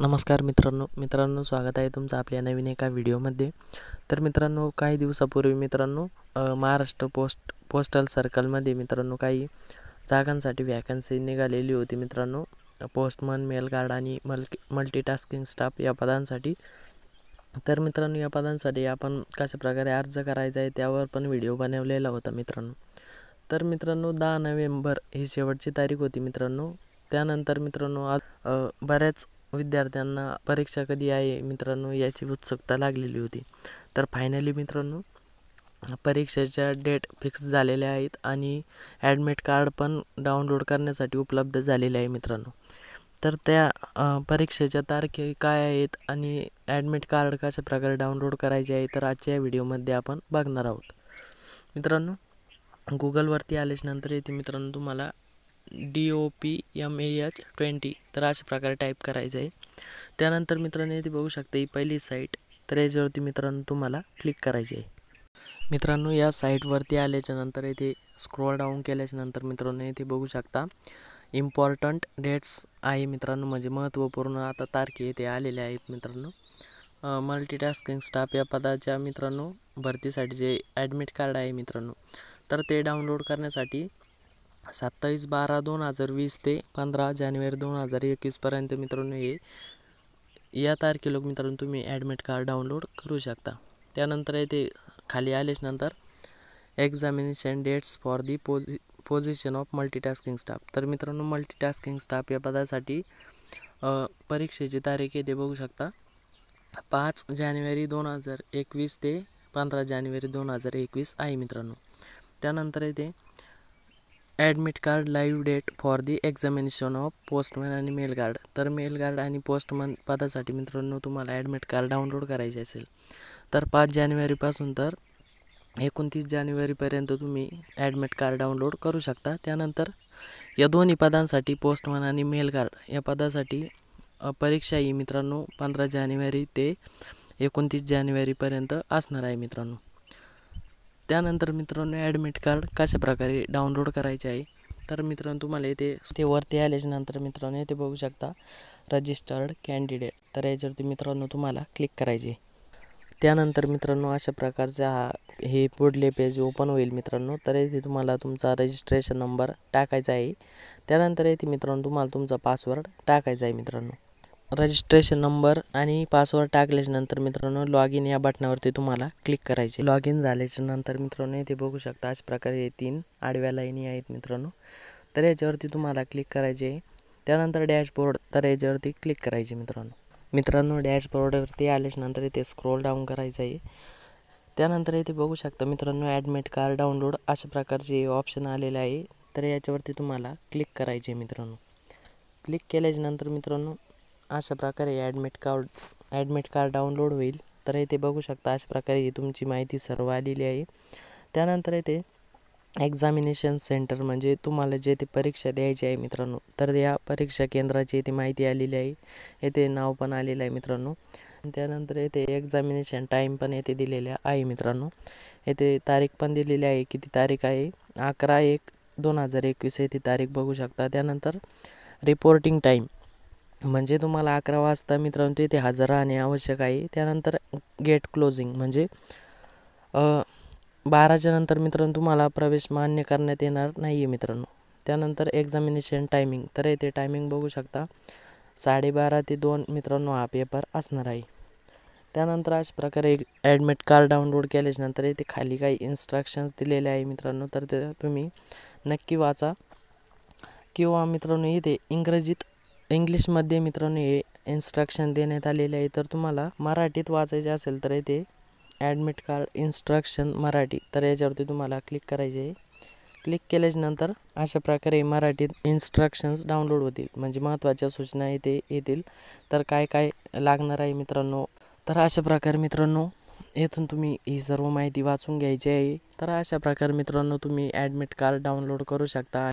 नमस्कार मित्रांनो मित्रांनो स्वागत आहे तुमचं आपल्या नवीन एका व्हिडिओमध्ये तर मित्रांनो काही दिवसापूर्वी मित्रांनो महाराष्ट्र पोस्ट पोस्टल सर्कलमध्ये मित्रांनो काही जागांसाठी व्हॅकन्सी निघालेली होती मित्रांनो पोस्टमन मेल गार्ड आणि मल्टी मल्टीटास्किंग स्टाफ या पदांसाठी तर मित्रांनो या पदांसाठी आपण कशाप्रकारे अर्ज करायचा आहे त्यावर पण व्हिडिओ बनवलेला होता मित्रांनो तर मित्रांनो दहा नोव्हेंबर ही शेवटची तारीख होती मित्रांनो त्यानंतर मित्रांनो आज बऱ्याच विद्यार्थ्यांना परीक्षा कधी आहे मित्रांनो याची उत्सुकता लागलेली होती तर फायनली मित्रांनो परीक्षेच्या डेट फिक्स झालेल्या आहेत आणि ॲडमिट कार्ड पण डाउनलोड करण्यासाठी उपलब्ध झालेले आहे मित्रांनो तर त्या परीक्षेच्या तारखे काय आहेत आणि ॲडमिट कार्ड कशा प्रकारे डाउनलोड करायचे आहे तर आजच्या या व्हिडिओमध्ये आपण बघणार आहोत मित्रांनो गुगलवरती आल्याच्यानंतर येथे मित्रांनो तुम्हाला D O P M A H twenty तर अशा प्रकारे टाईप करायचं आहे त्यानंतर मित्रांनो इथे बघू शकते ही पहिली साईट तर याच्यावरती मित्रांनो तुम्हाला क्लिक करायची आहे मित्रांनो या साईटवरती आल्याच्यानंतर इथे स्क्रोल डाऊन केल्याच्यानंतर मित्रांनो इथे बघू शकता इम्पॉर्टंट डेट्स आहे मित्रांनो म्हणजे महत्त्वपूर्ण आता तारखे इथे आलेले आहेत मित्रांनो मल्टीटास्किंग स्टाफ या पदाच्या मित्रांनो भरतीसाठी जे ॲडमिट कार्ड आहे मित्रांनो तर ते डाउनलोड करण्यासाठी सत्तावीस बारा दोन हजार वीस ते पंधरा जानेवारी दोन हजार एकवीसपर्यंत मित्रांनो हे या तारखेला मित्रांनो तुम्ही ॲडमिट कार्ड डाउनलोड करू शकता त्यानंतर येथे खाली आल्याच्यानंतर examination dates for the posi position of multitasking staff तर मित्रांनो मल्टीटास्किंग स्टाफ या पदासाठी परीक्षेची तारीख येथे बघू शकता पाच जानेवारी दोन हजार एकवीस ते पंधरा जानेवारी दोन हजार एकवीस आहे मित्रांनो त्यानंतर येथे admit card live date for the examination of postman आणि मेल गार्ड तर मेल गार्ड आणि पोस्टमन पदासाठी मित्रांनो तुम्हाला ॲडमिट कार्ड डाउनलोड करायचे असेल तर पाच जानेवारीपासून तर एकोणतीस जानेवारीपर्यंत तुम्ही ॲडमिट कार्ड डाउनलोड करू शकता त्यानंतर या दोन्ही पदांसाठी पोस्टमॅन आणि मेल गार्ड या पदासाठी परीक्षा ही मित्रांनो पंधरा जानेवारी ते एकोणतीस जानेवारीपर्यंत असणार आहे मित्रांनो त्यानंतर मित्रांनो ॲडमिट कार्ड कशा प्रकारे डाउनलोड करायचे आहे तर मित्रांनो तुम्हाला येथे ते वरती नंतर मित्रांनो येथे बघू शकता रजिस्टर्ड कॅन्डिडेट तर याच्यावरती मित्रांनो तुम्हाला क्लिक करायचे त्यानंतर मित्रांनो अशा प्रकारचा हा हे पुढले पेज ओपन होईल मित्रांनो तर येथे तुम्हाला तुमचा रजिस्ट्रेशन नंबर टाकायचा आहे त्यानंतर येथे मित्रांनो तुम्हाला तुमचा पासवर्ड टाकायचा आहे मित्रांनो रजिस्ट्रेशन नंबर आणि पासवर्ड नंतर मित्रांनो लॉग इन या बटनावरती तुम्हाला क्लिक करायचे लॉग इन झाल्याच्या नंतर मित्रांनो इथे बघू शकता अशा प्रकारे तीन आडव्या लाईनी आहेत मित्रांनो तर याच्यावरती तुम्हाला क्लिक करायचे आहे त्यानंतर डॅशबोर्ड तर याच्यावरती क्लिक करायचे मित्रांनो मित्रांनो डॅशबोर्डवरती नंतर इथे स्क्रोल डाऊन करायचं आहे त्यानंतर इथे बघू शकता मित्रांनो ॲडमिट कार्ड डाउनलोड अशा प्रकारचे ऑप्शन आलेले आहे तर याच्यावरती तुम्हाला क्लिक करायचे मित्रांनो क्लिक केल्याच्यानंतर मित्रांनो अशा प्रकारे admit card admit card download होईल तर इथे बघू शकता अशा प्रकारे ही तुमची माहिती सर्व आलेली आहे त्यानंतर येथे एक्झामिनेशन सेंटर म्हणजे तुम्हाला जे ते परीक्षा द्यायची आहे मित्रांनो तर या परीक्षा केंद्राची येथे माहिती आलेली आहे येथे नाव पण आलेलं आहे मित्रांनो त्यानंतर येथे एक्झामिनेशन टाईम पण येथे दिलेल्या आहे मित्रांनो येथे तारीख पण दिलेली आहे किती तारीख आहे अकरा एक दोन हजार एकवीस येथे तारीख बघू शकता त्यानंतर रिपोर्टिंग टाईम म्हणजे तुम्हाला अकरा वाजता मित्रांनो तिथे हजर राहणे आवश्यक आहे त्यानंतर गेट क्लोजिंग म्हणजे बाराच्या नंतर मित्रांनो तुम्हाला प्रवेश मान्य करण्यात येणार नाही आहे मित्रांनो त्यानंतर एक्झामिनेशन टायमिंग तर येथे टायमिंग बघू शकता साडेबारा ते दोन मित्रांनो हा पेपर असणार आहे त्यानंतर अशा प्रकारे ॲडमिट कार्ड डाउनलोड केल्याच्यानंतर येथे खाली काही इन्स्ट्रक्शन्स दिलेले आहे मित्रांनो तर ते तुम्ही नक्की वाचा किंवा मित्रांनो इथे इंग्रजीत इंग्लिशमध्ये मित्रांनो हे इन्स्ट्रक्शन देण्यात आलेले आहे तर तुम्हाला मराठीत वाचायचे असेल तर इथे ॲडमिट कार्ड इन्स्ट्रक्शन मराठी तर याच्यावरती तुम्हाला क्लिक करायचे आहे क्लिक केल्याच्यानंतर अशा प्रकारे मराठीत इन्स्ट्रक्शन्स डाउनलोड होतील म्हणजे महत्त्वाच्या सूचना येथे येतील तर काय काय लागणार आहे मित्रांनो तर अशा प्रकारे मित्रांनो येथून तुम्ही ही सर्व माहिती वाचून घ्यायची आहे तर अशा प्रकारे मित्रांनो तुम्ही ॲडमिट कार्ड डाउनलोड करू शकता